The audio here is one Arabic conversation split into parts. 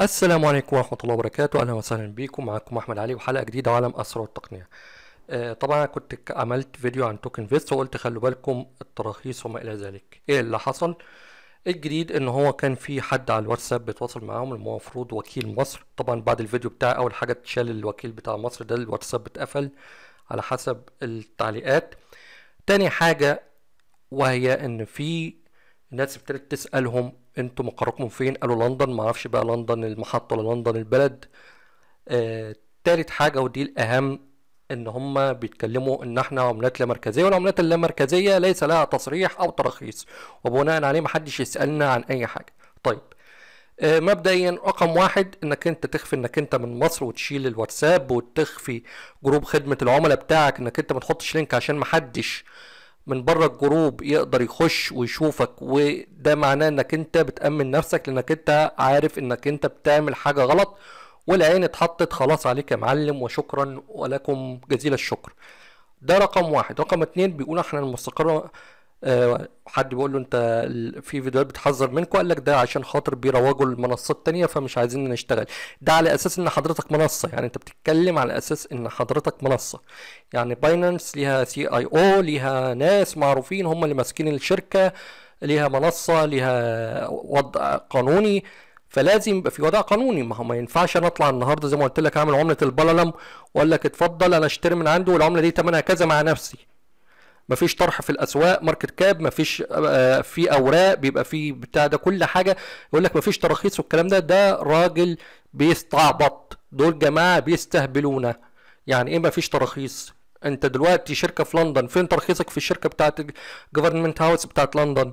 السلام عليكم ورحمة الله وبركاته أهلا وسهلا بيكم معكم أحمد علي وحلقة جديدة عالم أسرار التقنية آه، طبعا أنا كنت عملت فيديو عن توكن فيست وقلت خلوا بالكم التراخيص وما إلى ذلك إيه اللي حصل الجديد ان هو كان في حد على الواتساب بيتواصل معاهم المفروض وكيل مصر طبعا بعد الفيديو بتاعي اول حاجه اتشال الوكيل بتاع مصر ده الواتساب اتقفل على حسب التعليقات تاني حاجه وهي ان في ناس ابتدت تسالهم انتوا مقركم فين قالوا لندن معرفش بقى لندن المحطة ولا لندن البلد آه تالت حاجة ودي الأهم إن هما بيتكلموا إن إحنا عملات لا مركزية والعملات اللامركزية ليس لها تصريح أو ترخيص وبناء عليه محدش يسألنا عن أي حاجة طيب آه مبدئيا رقم واحد انك انت تخفي انك انت من مصر وتشيل الواتساب وتخفي جروب خدمة العملاء بتاعك انك انت ما تحطش لينك عشان محدش حدش من بره الجروب يقدر يخش ويشوفك وده معناه انك انت بتأمن نفسك لانك انت عارف انك انت بتعمل حاجة غلط والعين اتحطت خلاص عليك يا معلم وشكرا ولكم جزيل الشكر ده رقم واحد رقم اتنين بيقول احنا المستقره آه، حد بيقول له انت في فيديوهات بتحذر منكم قال لك ده عشان خاطر بيروجوا المنصات تانية فمش عايزين نشتغل ده على اساس ان حضرتك منصة يعني انت بتتكلم على اساس ان حضرتك منصة يعني باينانس ليها سي اي او ليها ناس معروفين هم اللي ماسكين الشركة ليها منصة ليها وضع قانوني فلازم يبقى في وضع قانوني ما هو ما ينفعش انا اطلع النهارده زي ما قلت لك اعمل عمله البلالم واقول لك اتفضل انا اشتري من عنده والعمله دي ثمنها كذا مع نفسي مفيش طرح في الاسواق ماركت كاب مفيش آه، في اوراق بيبقى في بتاع ده كل حاجه يقول لك مفيش تراخيص والكلام ده ده راجل بيستعبط دول جماعه بيستهبلونا يعني ايه مفيش تراخيص انت دلوقتي شركه في لندن فين ترخيصك في الشركه بتاعت جفرمنت هاوس بتاعت لندن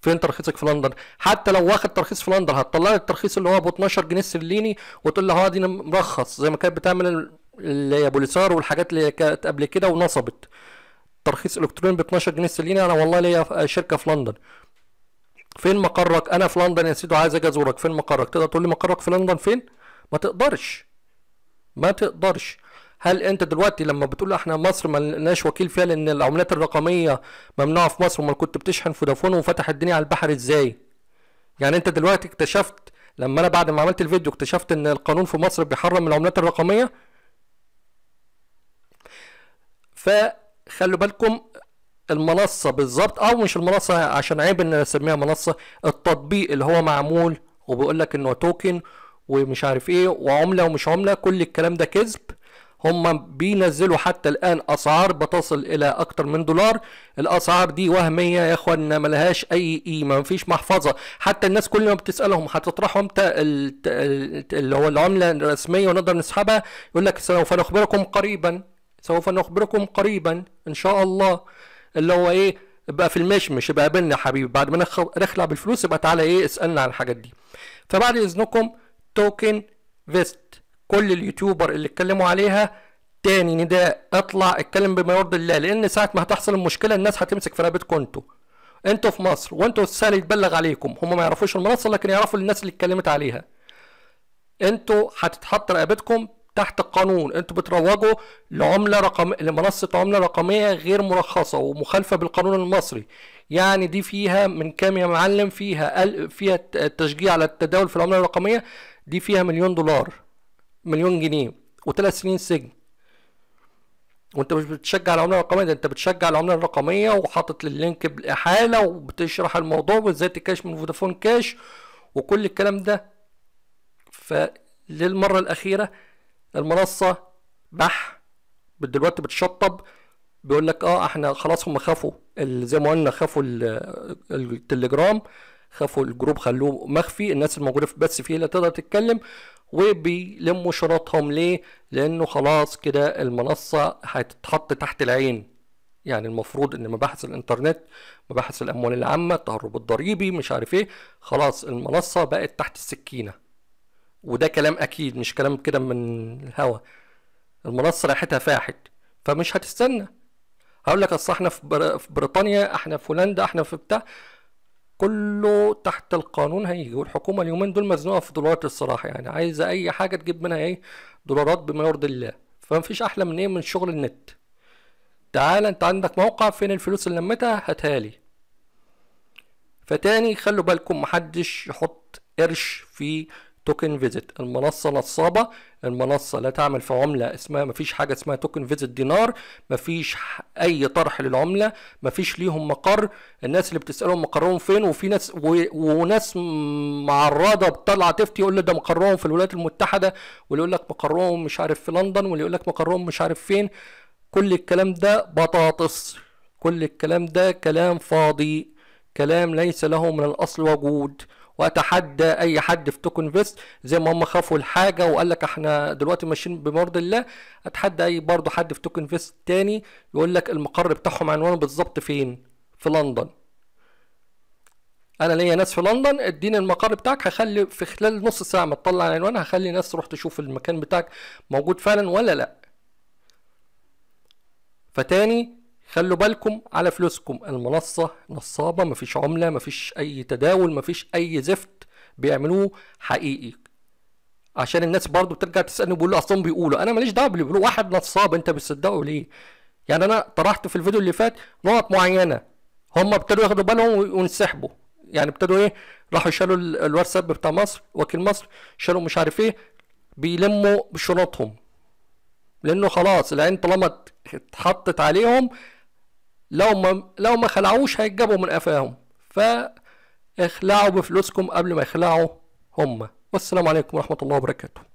فين ترخيصك في لندن حتى لو واخد ترخيص في لندن هتطلع الترخيص اللي هو ب 12 جنيه استرليني وتقول له اه دي مرخص زي ما كانت بتعمل اللي هي بوليسار والحاجات اللي كانت قبل كده ونصبت ترخيص الكتروني ب 12 جنيه استرليني انا والله ليا شركه في لندن فين مقرك انا في لندن يا سيدي عايز اجي ازورك فين مقرك تقدر تقول لي مقرك في لندن فين ما تقدرش ما تقدرش هل انت دلوقتي لما بتقول احنا مصر ما لناش وكيل فيها لان العملات الرقميه ممنوعه في مصر وما كنت بتشحن فودافون وفتح الدنيا على البحر ازاي يعني انت دلوقتي اكتشفت لما انا بعد ما عملت الفيديو اكتشفت ان القانون في مصر بيحرم العملات الرقميه ف خلوا بالكم المنصة بالظبط او مش المنصة عشان عيب ان اسميها منصة التطبيق اللي هو معمول وبيقول لك انه توكن ومش عارف ايه وعملة ومش عملة كل الكلام ده كذب هم بينزلوا حتى الان اسعار بتصل الى اكتر من دولار الاسعار دي وهميه يا اخوانا ملهاش اي قيمه مفيش محفظه حتى الناس كل ما بتسالهم هتطرحوا امتى اللي هو العمله الرسميه ونقدر نسحبها يقول لك سوف نخبركم قريبا سوف نخبركم قريبا ان شاء الله اللي هو ايه ابقى في المشمش ابقى قابلنا يا حبيبي بعد ما نخلع بالفلوس يبقى تعالى ايه اسالنا عن الحاجات دي فبعد اذنكم توكن فيست كل اليوتيوبر اللي اتكلموا عليها تاني نداء اطلع اتكلم بما يرضي الله لان ساعه ما هتحصل المشكله الناس هتمسك في رقبتكم انتوا انتوا في مصر وانتوا سهل يتبلغ عليكم هم ما يعرفوش المنصه لكن يعرفوا الناس اللي اتكلمت عليها انتوا هتتحط رقبتكم تحت القانون انتوا بتروجوا لعمله رقم لمنصه عمله رقميه غير مرخصه ومخالفه بالقانون المصري يعني دي فيها من كام يا معلم فيها ال... فيها التشجيع على التداول في العمله الرقميه دي فيها مليون دولار مليون جنيه وثلاث سنين سجن وانت مش بتشجع العمله الرقميه ده انت بتشجع العمله الرقميه وحاطط اللينك بالاحاله وبتشرح الموضوع وازاي تكاش من فودافون كاش وكل الكلام ده فللمره الاخيره المنصه بح دلوقتي بتشطب بيقول لك اه احنا خلاص هم خافوا زي ما قلنا خافوا التليجرام خافوا الجروب خلوه مخفي الناس الموجوده في بس فيه لا تقدر تتكلم وبيلموا شراطهم ليه لانه خلاص كده المنصه هتتحط تحت العين يعني المفروض ان مباحث الانترنت مباحث الاموال العامه التهرب الضريبي مش عارف ايه خلاص المنصه بقت تحت السكينه وده كلام اكيد مش كلام كده من الهوا المنصه ريحتها فاحت فمش هتستنى هقول لك اصل احنا في, بريطانيا احنا في هولندا احنا في بتاع كله تحت القانون هيجي والحكومه اليومين دول مزنوقه في دولارات الصراحه يعني عايزه اي حاجه تجيب منها ايه دولارات بما يرضي الله فمفيش احلى من ايه من شغل النت تعالى انت عندك موقع فين الفلوس اللي لمتها لي فتاني خلوا بالكم محدش يحط قرش في توكن فيزيت المنصه نصابه المنصه لا تعمل في عمله اسمها مفيش حاجه اسمها توكن فيزيت دينار مفيش اي طرح للعمله مفيش ليهم مقر الناس اللي بتسالهم مقرهم فين وفي ناس و... وناس معرضه بتطلع تفتي يقول ده مقرهم في الولايات المتحده واللي يقول لك مقرهم مش عارف في لندن واللي يقول لك مقرهم مش عارف فين كل الكلام ده بطاطس كل الكلام ده كلام فاضي كلام ليس له من الاصل وجود واتحدى اي حد في توكن فيست زي ما هم خافوا الحاجه وقال لك احنا دلوقتي ماشيين بمرض الله اتحدى اي برضه حد في توكن فيست تاني يقول لك المقر بتاعهم عنوانه بالظبط فين في لندن انا ليا ناس في لندن اديني المقر بتاعك هخلي في خلال نص ساعه ما تطلع العنوان هخلي ناس تروح تشوف المكان بتاعك موجود فعلا ولا لا فتاني خلوا بالكم على فلوسكم المنصة نصابة مفيش عملة مفيش أي تداول مفيش أي زفت بيعملوه حقيقي عشان الناس برضو بترجع تسألني بيقولوا أصلا بيقولوا أنا ماليش دعوة بيقولوا واحد نصاب أنت بتصدقه ليه؟ يعني أنا طرحت في الفيديو اللي فات نقط معينة هم ابتدوا ياخدوا بالهم وينسحبوا يعني ابتدوا إيه راحوا شالوا الواتساب بتاع مصر وكيل مصر شالوا مش عارف إيه بيلموا بشنطهم لأنه خلاص العين طالما اتحطت عليهم لو ما لو ما خلعوش هيتجابوا من قفاهم فاخلعوا بفلوسكم قبل ما يخلعوا هما والسلام عليكم ورحمة الله وبركاته